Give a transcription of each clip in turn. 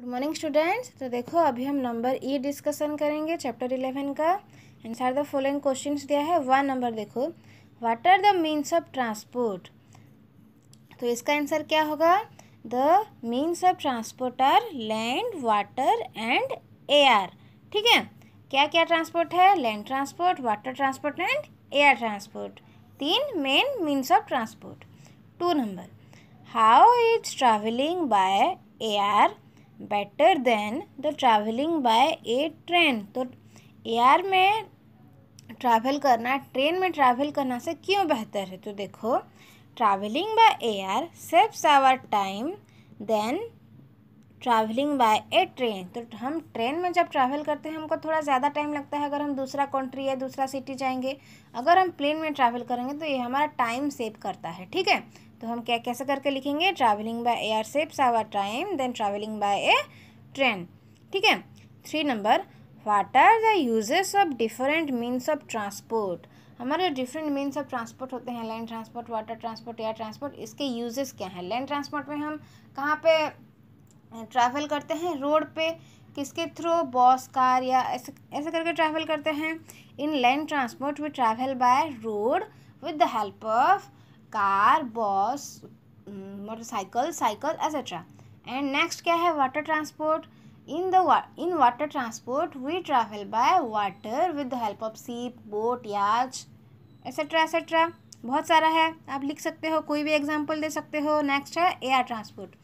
good morning students तो देखो अभी हम नंबर ई डिस्कशन करेंगे चैप्टर इलेवन का आंसर द फॉलोइंग क्वेश्चंस दिया है वन नंबर देखो what are the means of transport तो इसका आंसर क्या होगा the means of transport are land water and air ठीक है क्या क्या ट्रांसपोर्ट है land transport water transport and air transport तीन main means of transport two number how is travelling by air better than the travelling by a train तो air में travel करना train में ट्रैवल करना से क्यों बेहतर है तो देखो travelling by air saves our time than travelling by a train तो हम ट्रेन में जब ट्रैवल करते हैं हमको थोड़ा ज़्यादा टाइम लगता है अगर हम दूसरा कंट्री या दूसरा सिटी जाएंगे अगर हम प्लेन में ट्रैवल करेंगे तो ये हमारा टाइम सेव करता है ठीक है तो हम क्या कैसे करके लिखेंगे ट्रैवलिंग बाय एयर सेप्स our time than travelling by a train ठीक है three number what are the uses of different means of transport हमारे डिफरेंट मीन्स ऑफ ट्रांसपोर्ट होते हैं land transport water transport air transport इसके uses क्या हैं land transport में हम कहाँ पे ट्रैवल करते हैं रोड पे किसके थ्रू बॉस कार या ऐसे ऐसे करके ट्रैवल करते हैं in land transport we travel by road with the help of car bus motorcycle cycle etcetera and next क्या है water transport in the in water transport we travel by water with the help of ship boat yacht etcetera etcetera बहुत सारा है आप लिख सकते हो कोई भी एग्जाम्पल दे सकते हो नेक्स्ट है air transport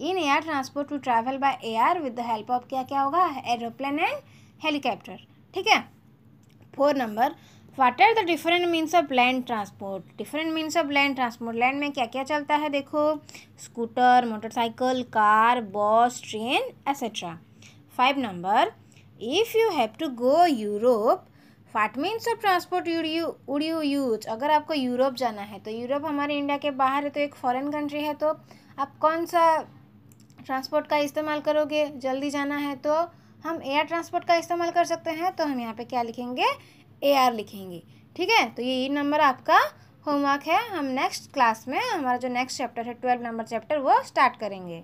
in air transport to travel by air with the help of क्या क्या होगा एरोप्लेन एंड हेलीकॉप्टर ठीक है four number what are the different means of land transport different means of land transport land में क्या क्या चलता है देखो scooter motorcycle car bus train etcetera five number if you have to go Europe what means of transport you'd you would you use अगर आपको Europe जाना है तो यूरोप हमारे इंडिया के बाहर है तो एक फॉरेन कंट्री है तो आप कौन सा ट्रांसपोर्ट का इस्तेमाल करोगे जल्दी जाना है तो हम एयर ट्रांसपोर्ट का इस्तेमाल कर सकते हैं तो हम यहाँ पे क्या लिखेंगे ए आर लिखेंगे ठीक है तो ये नंबर आपका होमवर्क है हम नेक्स्ट क्लास में हमारा जो नेक्स्ट चैप्टर है ट्वेल्व नंबर चैप्टर वो स्टार्ट करेंगे